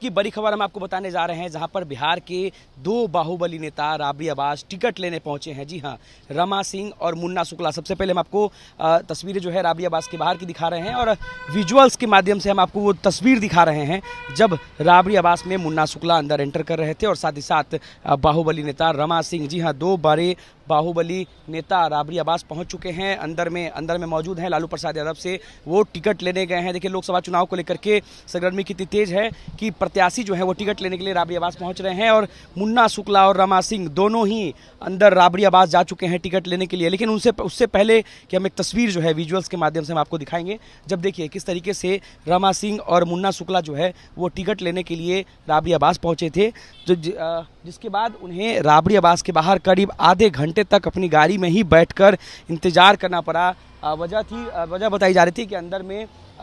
की बड़ी खबर हम आपको बताने जा रहे हैं जहां पर बिहार के दो बाहुबली नेता राबड़ी आबास टिकट लेने पहुंचे हैं जी हां रमा सिंह और मुन्ना शुक्ला सबसे पहले हम आपको तस्वीरें जो है राबड़ी आबास के बाहर की दिखा रहे हैं और विजुअल्स के माध्यम से हम आपको वो तस्वीर दिखा रहे हैं जब राबड़ी आवास में मुन्ना शुक्ला अंदर एंटर कर रहे थे और साथ ही साथ बाहुबली नेता रमा सिंह जी हाँ दो बड़े बाहुबली नेता राबड़ी आवास पहुंच चुके हैं अंदर में अंदर में मौजूद हैं लालू प्रसाद यादव से वो टिकट लेने गए हैं देखिए लोकसभा चुनाव को लेकर के सरगर्मी कितनी तेज है कि प्रत्याशी जो है वो टिकट लेने के लिए राबड़ी आवास पहुँच रहे हैं और मुन्ना शुक्ला और रमा सिंह दोनों ही अंदर राबड़ी आवास जा चुके हैं टिकट लेने के लिए लेकिन उनसे उससे पहले कि हम एक तस्वीर जो है विजुअल्स के माध्यम से हम आपको दिखाएंगे जब देखिए किस तरीके से रमा सिंह और मुन्ना शुक्ला जो है वो टिकट लेने के लिए राबड़ी आवास पहुँचे थे जो जिसके बाद उन्हें राबड़ी आवास के बाहर करीब आधे घंटे तक अपनी गाड़ी में ही बैठ इंतज़ार करना पड़ा वजह थी वजह बताई जा रही थी कि अंदर में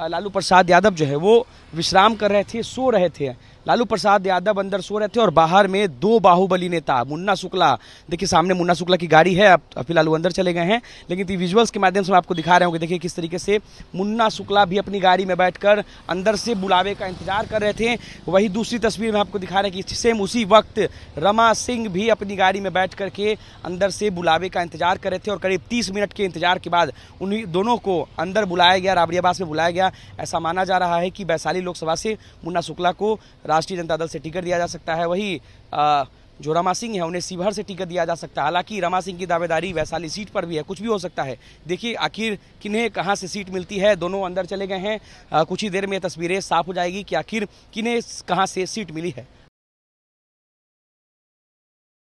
लालू प्रसाद यादव जो है वो विश्राम कर रहे थे सो रहे थे लालू प्रसाद यादव अंदर सो रहे थे और बाहर में दो बाहुबली नेता मुन्ना शुक्ला देखिए सामने मुन्ना शुक्ला की गाड़ी है अब फिलहाल वो अंदर चले गए हैं लेकिन ती विजुअल्स के माध्यम से मैं आपको दिखा रहे होंगे देखिए किस तरीके से मुन्ना शुक्ला भी अपनी गाड़ी में बैठकर अंदर से बुलावे का इंतजार कर रहे थे वही दूसरी तस्वीर में आपको दिखा रहे हैं कि सेम उसी वक्त रमा सिंह भी अपनी गाड़ी में बैठ करके अंदर से बुलावे का इंतजार कर रहे थे और करीब तीस मिनट के इंतजार के बाद उन्हीं दोनों को अंदर बुलाया गया राबड़ियाबास में बुलाया गया ऐसा माना जा रहा है कि वैशाली लोकसभा से मुन्ना शुक्ला को राष्ट्रीय जनता दल से टिकट दिया जा सकता है वही आ, जो रमा सिंह है उन्हें शिवहर से टिकट दिया जा सकता है हालांकि रमा सिंह की दावेदारी वैशाली सीट पर भी है कुछ भी हो सकता है देखिए आखिर किन्हें कहां से सीट मिलती है दोनों अंदर चले गए हैं कुछ ही देर में तस्वीरें साफ हो जाएगी कि आखिर किन्हें कहां से सीट मिली है